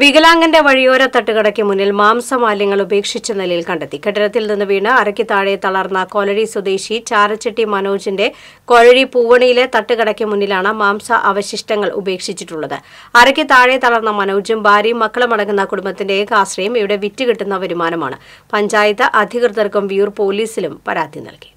വികലാംഗന്റെ വഴിയോര തട്ടുകടയ്ക്ക് മുന്നിൽ മാംസമാലിന്യങ്ങൾ ഉപേക്ഷിച്ച നിലയിൽ കണ്ടെത്തി കെട്ടിടത്തിൽ നിന്ന് വീണ് അരയ്ക്ക് താഴെ തളർന്ന കൊലഴി സ്വദേശി ചാരച്ചെട്ടി മനോജിന്റെ കൊഴഴി പൂവണിയിലെ തട്ടുകടയ്ക്ക് മുന്നിലാണ് മാംസ അവശിഷ്ടങ്ങൾ ഉപേക്ഷിച്ചിട്ടുള്ളത് അരയ്ക്ക് താഴെ തളർന്ന മനോജും ഭാര്യയും മക്കളുമടങ്ങുന്ന കുടുംബത്തിന്റെ ഏകാശ്രയം ഇവിടെ വിറ്റുകിട്ടുന്ന വരുമാനമാണ് പഞ്ചായത്ത് അധികൃതർക്കും വിയൂർ പോലീസിലും പരാതി നൽകി